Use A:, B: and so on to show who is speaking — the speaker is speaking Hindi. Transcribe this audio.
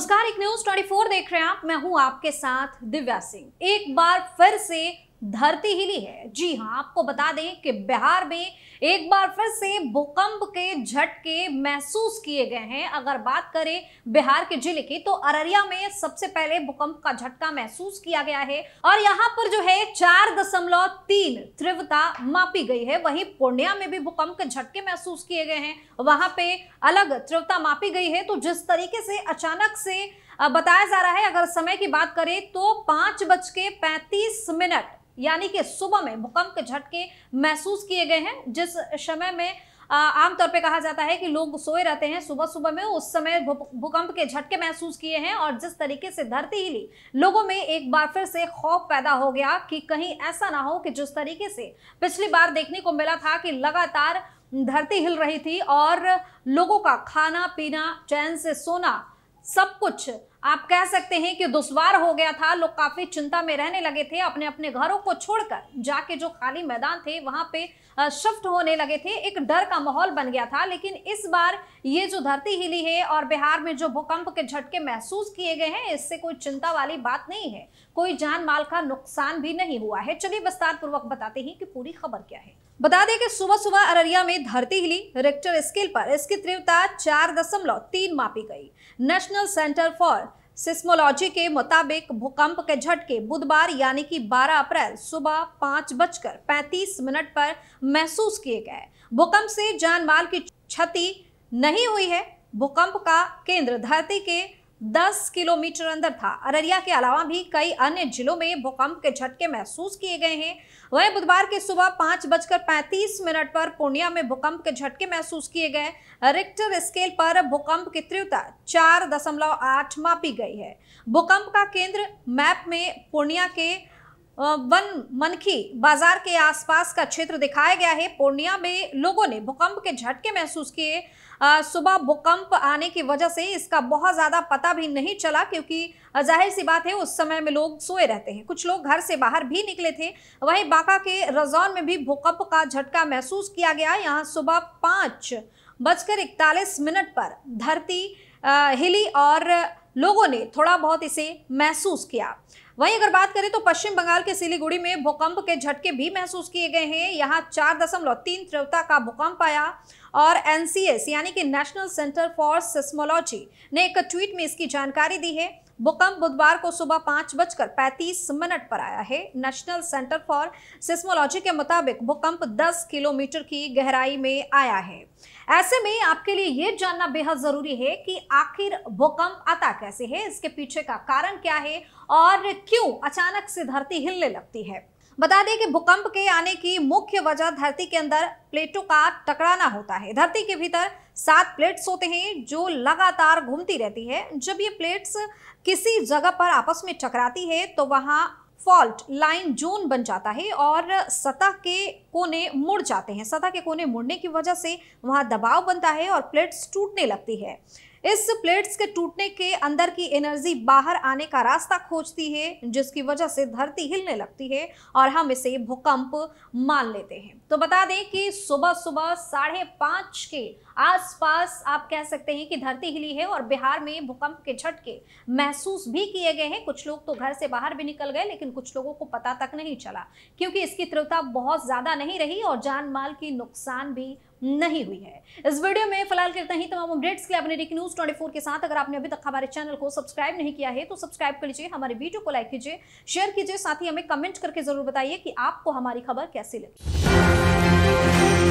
A: नमस्कार एक न्यूज 24 देख रहे हैं आप मैं हूं आपके साथ दिव्या सिंह एक बार फिर से धरती हिली है जी हाँ आपको बता दें कि बिहार में एक बार फिर से भूकंप के झटके महसूस किए गए हैं अगर बात करें बिहार के जिले की तो अररिया में सबसे पहले भूकंप का झटका महसूस किया गया है और यहाँ पर जो है चार दशमलव तीन तीव्रता मापी गई है वहीं पूर्णिया में भी भूकंप के झटके महसूस किए गए हैं वहां पे अलग तीव्रता मापी गई है तो जिस तरीके से अचानक से बताया जा रहा है अगर समय की बात करें तो पांच बज के पैंतीस मिनट यानी कि सुबह में भूकंप के झटके महसूस किए गए हैं जिस समय में आमतौर पे कहा जाता है कि लोग सोए रहते हैं सुबह सुबह में उस समय भूकंप के झटके महसूस किए हैं और जिस तरीके से धरती हिली लोगों में एक बार फिर से खौफ पैदा हो गया कि कहीं ऐसा ना हो कि जिस तरीके से पिछली बार देखने को मिला था कि लगातार धरती हिल रही थी और लोगों का खाना पीना चैन से सोना सब कुछ आप कह सकते हैं कि दुश्वार हो गया था लोग काफी चिंता में रहने लगे थे अपने अपने घरों को छोड़कर जाके जो खाली मैदान थे वहां पे शिफ्ट होने लगे थे एक डर का माहौल बन गया था लेकिन इस बार ये जो धरती हिली है और बिहार में जो भूकंप के झटके महसूस किए गए हैं इससे कोई चिंता वाली बात नहीं है कोई जान माल का नुकसान भी नहीं हुआ है चलिए विस्तार पूर्वक बताते हैं कि पूरी खबर क्या है बता दें कि सुबह सुबह अररिया में धरती हिली रिक्टर स्केल पर इसकी तीव्रता चार दशमलव तीन मापी गई नेशनल सेंटर फॉर सिस्मोलॉजी के मुताबिक भूकंप के झटके बुधवार यानी कि 12 अप्रैल सुबह पाँच बजकर पैंतीस मिनट पर महसूस किए गए भूकंप से जानमाल की क्षति नहीं हुई है भूकंप का केंद्र धरती के 10 किलोमीटर अंदर था अररिया के अलावा भी कई अन्य जिलों में भूकंप के झटके महसूस किए गए हैं वहीं बुधवार की सुबह पांच बजकर पैंतीस मिनट पर पूर्णिया में भूकंप के झटके महसूस किए गए रिक्टर स्केल पर भूकंप की तीव्रता चार दशमलव आठ मापी गई है भूकंप का केंद्र मैप में पूर्णिया के वन मनखी बाजार के आसपास का क्षेत्र दिखाया गया है पूर्णिया में लोगों ने भूकंप के झटके महसूस किए सुबह भूकंप आने की वजह से इसका बहुत ज़्यादा पता भी नहीं चला क्योंकि जाहिर सी बात है उस समय में लोग सोए रहते हैं कुछ लोग घर से बाहर भी निकले थे वहीं बांका के रजौन में भी भूकंप का झटका महसूस किया गया यहाँ सुबह पाँच बजकर इकतालीस मिनट पर धरती हिली और लोगों ने थोड़ा बहुत इसे महसूस किया वहीं अगर बात करें तो पश्चिम बंगाल के सिलीगुड़ी में भूकंप के झटके भी महसूस किए गए हैं यहाँ चार दशमलव तीन त्रिवता का भूकंप आया और एनसीएस यानी कि नेशनल सेंटर फॉर सिस्मोलॉजी ने एक ट्वीट में इसकी जानकारी दी है भूकंप बुधवार को सुबह पांच बजकर पैंतीस मिनट पर आया है नेशनल सेंटर फॉर सिस्मोलॉजी के मुताबिक भूकंप 10 किलोमीटर की गहराई में आया है ऐसे में आपके लिए ये जानना बेहद ज़रूरी है कि आखिर भूकंप आता कैसे है इसके पीछे का कारण क्या है और क्यों अचानक से धरती हिलने लगती है बता दें कि भूकंप के आने की मुख्य वजह धरती के अंदर प्लेटों का टकराना होता है धरती के भीतर सात प्लेट्स होते हैं जो लगातार घूमती रहती है जब ये प्लेट्स किसी जगह पर आपस में टकराती है तो वहाँ फॉल्ट लाइन जोन बन जाता है और सतह के कोने मुड़ जाते हैं सतह के कोने मुड़ने की वजह से वहाँ दबाव बनता है और प्लेट्स टूटने लगती है इस प्लेट्स के टूटने के अंदर की एनर्जी बाहर आने का रास्ता खोजती है जिसकी वजह से धरती हिलने लगती है और हम इसे भूकंप मान लेते हैं तो बता दें कि सुबह सुबह साढ़े पांच के आसपास आप कह सकते हैं कि धरती हिली है और बिहार में भूकंप के झटके महसूस भी किए गए हैं कुछ लोग तो घर से बाहर भी निकल गए लेकिन कुछ लोगों को पता तक नहीं चला क्योंकि इसकी तीव्रता बहुत ज़्यादा नहीं रही और जान माल की नुकसान भी नहीं हुई है इस वीडियो में फिलहाल करते ही तमाम अपडेट्स के लिए अपने डेक न्यूज ट्वेंटी के साथ अगर आपने अभी तक हमारे चैनल को सब्सक्राइब नहीं किया है तो सब्सक्राइब कर लीजिए हमारे वीडियो को लाइक कीजिए शेयर कीजिए साथ ही हमें कमेंट करके जरूर बताइए कि आपको हमारी खबर कैसी लगी